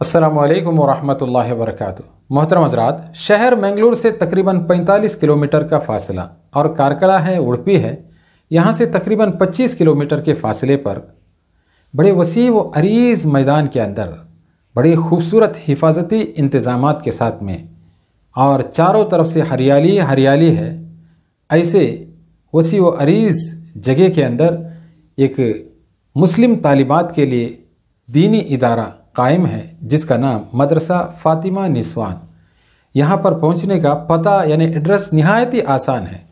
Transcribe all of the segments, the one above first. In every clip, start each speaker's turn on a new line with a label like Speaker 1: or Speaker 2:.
Speaker 1: असलम वरहमल वरक मोहतरम हजरात शहर मंगलोर से तकरीबन 45 किलोमीटर का फासला और कारकड़ा है उड़पी है यहाँ से तकरीबन 25 किलोमीटर के फासले पर बड़े वसी व अरीज़ मैदान के अंदर बड़े खूबसूरत हिफाजती इंतज़ाम के साथ में और चारों तरफ से हरियाली हरियाली है ऐसे वसी व अरीज़ जगह के अंदर एक मुस्लिम तालिबात के लिए दीनी इदारा कायम है जिसका नाम मदरसा फातिमा निस्वान यहाँ पर पहुँचने का पता यानी एड्रेस नहायत ही आसान है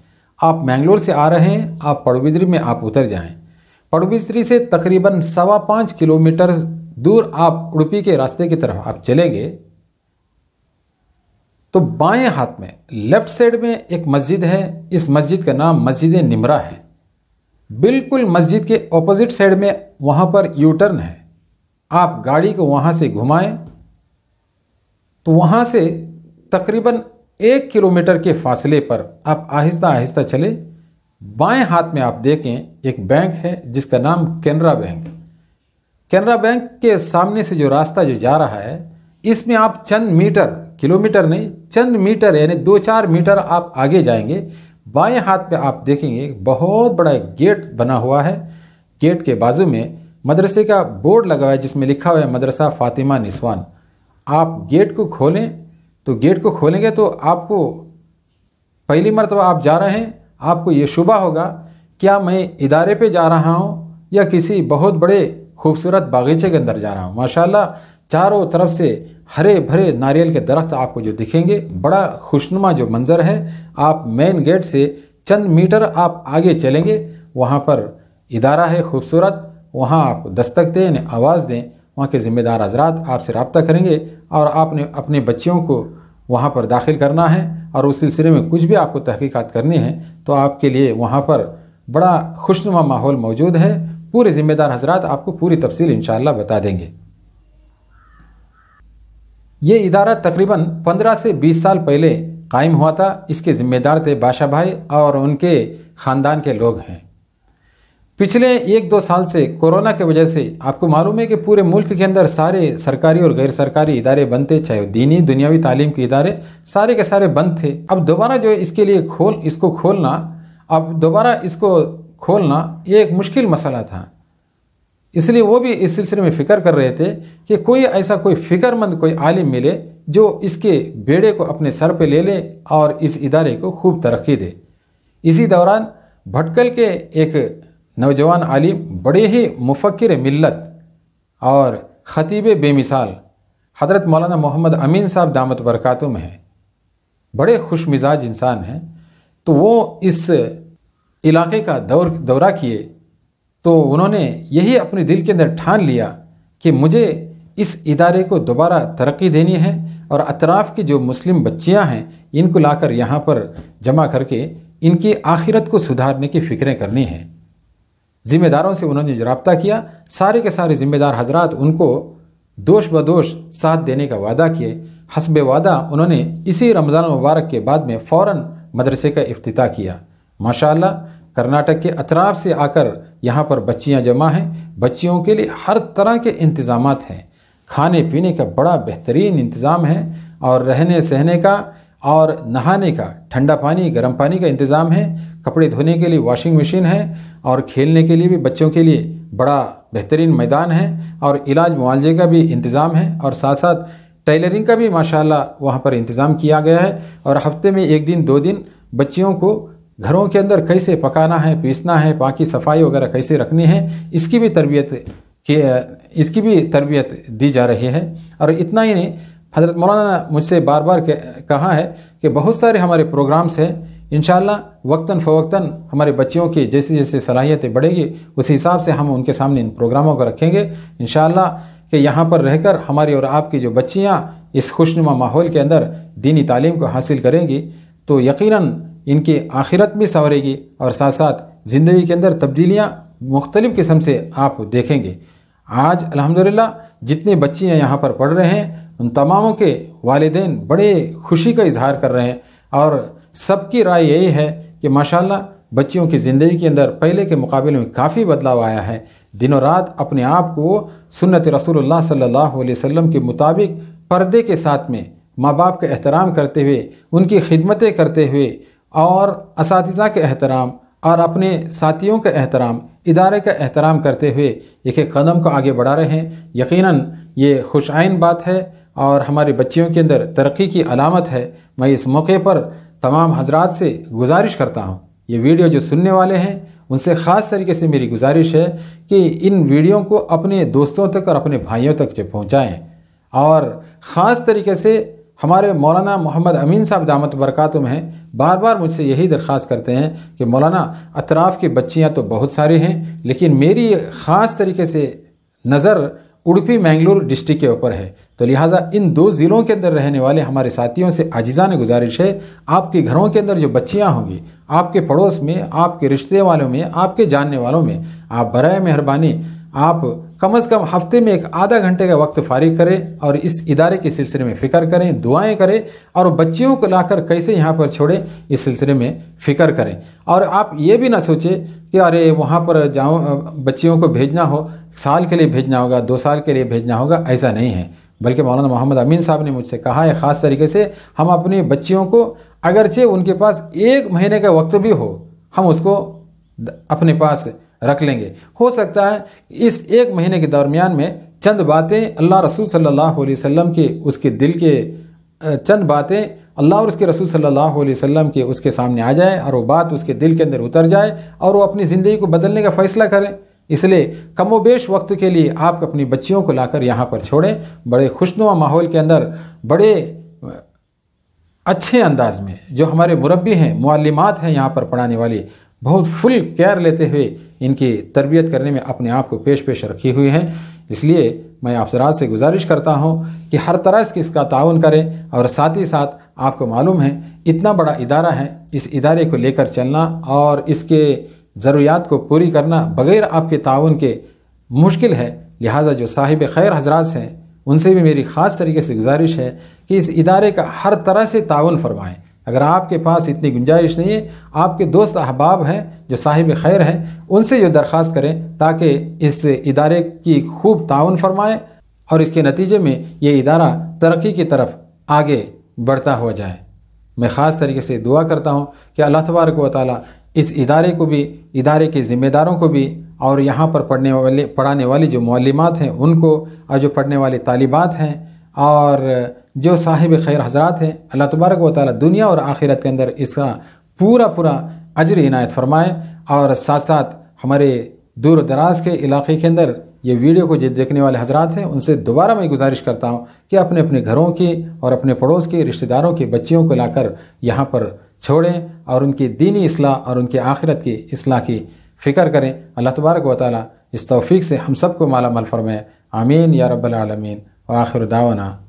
Speaker 1: आप मैंगलोर से आ रहे हैं आप पड़ोबिदरी में आप उतर जाएं। पड़बिद्री से तकरीबन सवा पाँच किलोमीटर दूर आप उड़पी के रास्ते की तरफ आप चलेंगे तो बाएं हाथ में लेफ्ट साइड में एक मस्जिद है इस मस्जिद का नाम मस्जिद निमरा है बिल्कुल मस्जिद के ऑपोजिट साइड में वहाँ पर यूटर्न है आप गाड़ी को वहाँ से घुमाएं तो वहाँ से तकरीबन एक किलोमीटर के फासले पर आप आहिस्ता आहिस्ता चले बाएं हाथ में आप देखें एक बैंक है जिसका नाम कैनरा बैंक कैनरा बैंक के सामने से जो रास्ता जो जा रहा है इसमें आप चंद मीटर किलोमीटर नहीं चंद मीटर यानी दो चार मीटर आप आगे जाएंगे बाएं हाथ पे आप देखेंगे बहुत बड़ा गेट बना हुआ है गेट के बाजू में मदरसे का बोर्ड लगा हुआ है जिसमें लिखा हुआ है मदरसा फातिमा निस्वान आप गेट को खोलें तो गेट को खोलेंगे तो आपको पहली मरतबा आप जा रहे हैं आपको ये शुबा होगा क्या मैं इदारे पे जा रहा हूँ या किसी बहुत बड़े खूबसूरत बागीचे के अंदर जा रहा हूँ माशाल्लाह चारों तरफ से हरे भरे नारियल के दरख्त आपको जो दिखेंगे बड़ा खुशनुमा जो मंज़र है आप मेन गेट से चंद मीटर आप आगे चलेंगे वहाँ पर इदारा है खूबसूरत वहाँ आप दस्तक दें यानी आवाज़ दें वहाँ के ज़िम्मेदार हजरात आपसे रबता करेंगे और आपने अपने बच्चियों को वहाँ पर दाखिल करना है और उस सिलसिले में कुछ भी आपको तहकीक़ात करनी है तो आपके लिए वहाँ पर बड़ा खुशनुमा माहौल मौजूद है पूरे ज़िम्मेदार हजरात आपको पूरी तफसील इन बता देंगे ये इदारा तकरीबन 15 से 20 साल पहले कायम हुआ था इसके ज़िम्मेदार थे बादशाह भाई और उनके ख़ानदान के लोग हैं पिछले एक दो साल से कोरोना की वजह से आपको मालूम है कि पूरे मुल्क के अंदर सारे सरकारी और गैर सरकारी इदारे बंद थे चाहे दीनी दुनियावी तालीम के इदारे सारे के सारे बंद थे अब दोबारा जो इसके लिए खोल इसको खोलना अब दोबारा इसको खोलना ये एक मुश्किल मसला था इसलिए वो भी इस सिलसिले में फ़िक्र कर रहे थे कि कोई ऐसा कोई फ़िक्रमंद कोई आलिम मिले जो इसके बेड़े को अपने सर पर ले ले और इस इदारे को खूब तरक्की दे इसी दौरान भटकल के एक नौजवान आलिम बड़े ही मुफक्र मिलत और ख़तीब बेमिसाल हज़रत मौलाना मोहम्मद अमीन साहब दामत बरक़ातों में हैं बड़े खुश मिजाज इंसान हैं तो वो इस इलाके का दौर दौरा किए तो उन्होंने यही अपने दिल के अंदर ठान लिया कि मुझे इस इदारे को दोबारा तरक्की देनी है और अतराफ़ की जो मुस्लिम बच्चियां हैं इनको लाकर यहाँ पर जमा करके इनकी आखिरत को सुधारने की फ़िक्रें करनी हैं जिम्मेदारों से उन्होंने रबता किया सारे के सारे जिम्मेदार हजरात उनको दोष बदोश साथ देने का वादा किए हसब वादा उन्होंने इसी रमज़ान मुबारक के बाद में फ़ौर मदरसे का अफ्ताह किया माशा कर्नाटक के अतराफ से आकर यहाँ पर बच्चियाँ जमा हैं बच्चियों के लिए हर तरह के इंतज़ाम हैं खाने पीने का बड़ा बेहतरीन इंतज़ाम है और रहने सहने का और नहाने का ठंडा पानी गर्म पानी का इंतज़ाम है कपड़े धोने के लिए वॉशिंग मशीन है और खेलने के लिए भी बच्चों के लिए बड़ा बेहतरीन मैदान है और इलाज मुआवजे का भी इंतज़ाम है और साथ साथ टेलरिंग का भी माशाल्लाह वहाँ पर इंतज़ाम किया गया है और हफ्ते में एक दिन दो दिन बच्चियों को घरों के अंदर कैसे पकाना है पीसना है बाकी सफाई वगैरह कैसे रखनी है इसकी भी तरबियत कि इसकी भी तरबियत दी जा रही है और इतना ही नहीं हज़रत मौलाना ने मुझसे बार बार कहा है कि बहुत सारे हमारे प्रोग्राम्स हैं इन वक्ता फ़वक्ता हमारे बच्चियों की जैसी जैसी सलाहियतें बढ़ेगी उस हिसाब से हम उनके सामने इन प्रोग्रामों को रखेंगे इन कि यहाँ पर रहकर हमारी और आपकी जो बच्चियाँ इस खुशनुमा माहौल के अंदर दीनी तालीम को हासिल करेंगी तो यकीनन इनकी आखिरत भी संवरेगी और साथ साथ ज़िंदगी के अंदर तब्दीलियाँ मुख्तलिफ़ किस्म से आप देखेंगे आज अलहमदिल्ला जितनी बच्चियाँ यहाँ पर पढ़ रहे हैं उन तमामों के वालदेन बड़े खुशी का इजहार कर रहे हैं और सबकी राय यही है कि माशाल्लाह बच्चियों की ज़िंदगी के अंदर पहले के मुकाबले में काफ़ी बदलाव आया है दिनों रात अपने आप को सुन्नत रसूलुल्लाह सल्लल्लाहु अलैहि वसल्लम के मुताबिक पर्दे के साथ में माँ बाप का एहतराम करते हुए उनकी खिदमतें करते हुए और इस के एहतराम और अपने साथियों का एहतराम इदारे का एहतराम करते हुए एक एक कदम को आगे बढ़ा रहे हैं यकीन ये खुश बात है और हमारे बच्चियों के अंदर तरक्की की अलामत है मैं इस मौके पर तमाम हजरात से गुजारिश करता हूँ ये वीडियो जो सुनने वाले हैं उनसे ख़ास तरीके से मेरी गुजारिश है कि इन वीडियो को अपने दोस्तों तक और अपने भाइयों तक पहुँचाएँ और ख़ास तरीके से हमारे मौलाना मोहम्मद अमीन साहब दामत बरकातुम हैं बार बार मुझसे यही दरख्वास्त करते हैं कि मौलाना अतराफ़ की बच्चियाँ तो बहुत सारी हैं लेकिन मेरी ख़ास तरीके से नज़र उड़पी मैंगलोर डिस्ट्रिक्ट के ऊपर है तो लिहाजा इन दो ज़िलों के अंदर रहने वाले हमारे साथियों से ने गुजारिश है आपके घरों के अंदर जो बच्चियाँ होंगी आपके पड़ोस में आपके रिश्ते वालों में आपके जानने वालों में आप बर मेहरबानी आप कम अज़ कम हफ्ते में एक आधा घंटे का वक्त फारिग करें और इस इदारे के सिलसिले में फ़िक्र करें दुआएं करें और बच्चियों को लाकर कैसे यहाँ पर छोड़ें इस सिलसिले में फ़िक्र करें और आप ये भी ना सोचें कि अरे वहाँ पर जाओ बच्चियों को भेजना हो साल के लिए भेजना होगा दो साल के लिए भेजना होगा ऐसा नहीं है बल्कि मौलाना मोहम्मद अमीन साहब ने मुझसे कहा है ख़ास तरीके से हम अपनी बच्चियों को अगरचे उनके पास एक महीने का वक्त भी हो हम उसको अपने पास रख लेंगे हो सकता है इस एक महीने के दरमियान में चंद बातें अल्लाह रसूल सल्लल्लाहु अलैहि वसल्लम के उसके दिल के चंद बातें अल्लाह और उसके रसूल सल्लल्लाहु अलैहि वसल्लम के उसके सामने आ जाए और वो बात उसके दिल के अंदर उतर जाए और वो अपनी ज़िंदगी को बदलने का फ़ैसला करें इसलिए कमोबेश वक्त के लिए आप अपनी बच्चियों को लाकर यहाँ पर छोड़ें बड़े खुशनुमा माहौल के अंदर बड़े अच्छे अंदाज में जो हमारे मुरबी हैं मालूमात हैं यहाँ पर पढ़ाने वाली बहुत फुल केयर लेते हुए इनकी तरबियत करने में अपने आप को पेश पेश रखी हुई है इसलिए मैं आप सराज से गुजारिश करता हूँ कि हर तरह से इसका ताउन करें और साथ ही साथ आपको मालूम है इतना बड़ा इदारा है इस इदारे को लेकर चलना और इसके ज़रूरियात को पूरी करना बग़ैर आपके ताउन के मुश्किल है लिहाजा जो साहिब खैर हजरात हैं उनसे भी मेरी ख़ास तरीके से गुजारिश है कि इस इदारे का हर तरह से ताउन फरमाएँ अगर आपके पास इतनी गुंजाइश नहीं है आपके दोस्त अहबाब हैं जो साहिब खैर हैं उनसे ये दरख्वास्त करें ताकि इस इदारे की खूब ताउन फरमाएँ और इसके नतीजे में ये इदारा तरक्की की तरफ आगे बढ़ता हो जाए मैं ख़ास तरीके से दुआ करता हूँ कि अल्लाह तबारक व ताली इस इदारे को भी इदारे के ज़िम्मेदारों को भी और यहाँ पर पढ़ने वाले पढ़ाने वाली जो मौलमत हैं उनको और जो पढ़ने वाले तालिबात हैं और जो साहिब खैर हजरात हैं अल्लाह तबारक व ताली दुनिया और आखिरत के अंदर इसका पूरा पूरा अजर इनायत फरमाएँ और साथ साथ हमारे दूर दराज के इलाके के अंदर ये वीडियो को जो देखने वाले हजरात हैं उनसे दोबारा मैं गुजारिश करता हूँ कि अपने अपने घरों की और अपने पड़ोस के रिश्तेदारों के बच्चियों को लाकर यहाँ पर छोड़ें और उनकी दीनी असलाह और उनके आखिरत की असलाह की फ़िक्र करें अल्लाह तबारक व ताली इस तौफीक से हम सबको माला मल आमीन या रब्बालमीन आखिर दावाना